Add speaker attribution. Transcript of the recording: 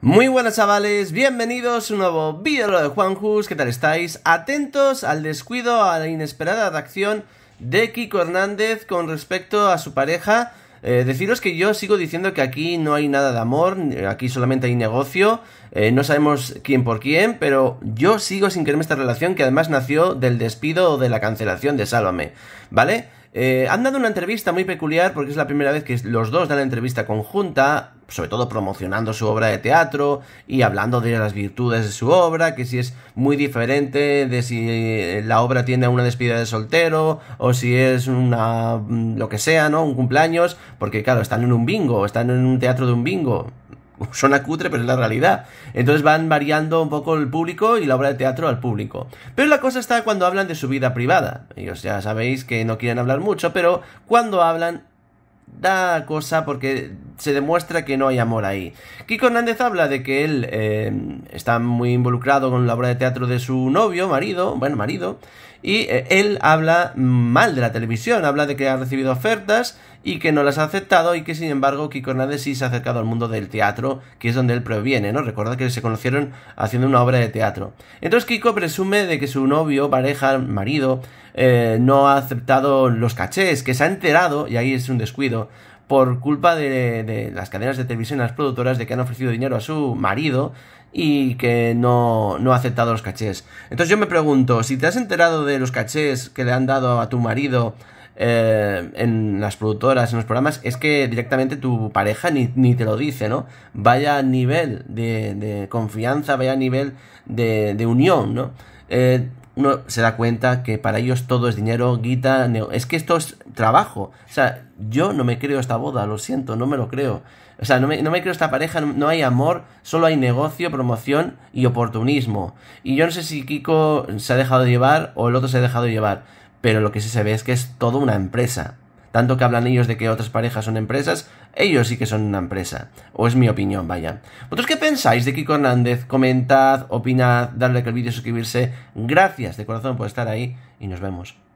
Speaker 1: Muy buenas chavales, bienvenidos a un nuevo vídeo de Juanjus, ¿qué tal estáis? Atentos al descuido, a la inesperada reacción de Kiko Hernández con respecto a su pareja. Eh, deciros que yo sigo diciendo que aquí no hay nada de amor, aquí solamente hay negocio, eh, no sabemos quién por quién, pero yo sigo sin quererme esta relación que además nació del despido o de la cancelación de Sálvame, ¿vale? Eh, han dado una entrevista muy peculiar porque es la primera vez que los dos dan la entrevista conjunta, sobre todo promocionando su obra de teatro y hablando de las virtudes de su obra, que si es muy diferente de si eh, la obra tiene a una despedida de soltero o si es una mm, lo que sea, ¿no? Un cumpleaños, porque claro, están en un bingo, están en un teatro de un bingo. suena cutre, pero es la realidad. Entonces van variando un poco el público y la obra de teatro al público. Pero la cosa está cuando hablan de su vida privada. Ellos ya sabéis que no quieren hablar mucho, pero cuando hablan da cosa porque se demuestra que no hay amor ahí. Kiko Hernández habla de que él eh, está muy involucrado con la obra de teatro de su novio, marido, bueno, marido, y eh, él habla mal de la televisión, habla de que ha recibido ofertas y que no las ha aceptado y que sin embargo Kiko Hernández sí se ha acercado al mundo del teatro, que es donde él proviene, ¿no? Recuerda que se conocieron haciendo una obra de teatro. Entonces Kiko presume de que su novio, pareja, marido, eh, no ha aceptado los cachés, que se ha enterado, y ahí es un descuido, por culpa de, las cadenas de televisión, las productoras, de que han ofrecido dinero a su marido y que no, ha aceptado los cachés. Entonces yo me pregunto, si te has enterado de los cachés que le han dado a tu marido eh, en las productoras, en los programas, es que directamente tu pareja ni, te lo dice, ¿no? Vaya nivel de, confianza, vaya nivel de, unión, ¿no? Eh, uno se da cuenta que para ellos todo es dinero, guita, es que esto es trabajo. O sea, yo no me creo esta boda, lo siento, no me lo creo. O sea, no me, no me creo esta pareja, no, hay amor, solo hay negocio, promoción y oportunismo. Y yo no sé si Kiko se ha dejado llevar o el otro se ha dejado llevar, pero lo que sí se ve es que es toda una empresa. Tanto que hablan ellos de que otras parejas son empresas, ellos sí que son una empresa. O es mi opinión, vaya. ¿Vosotros qué pensáis de Kiko Hernández? Comentad, opinad, darle al vídeo, suscribirse. Gracias de corazón por estar ahí y nos vemos.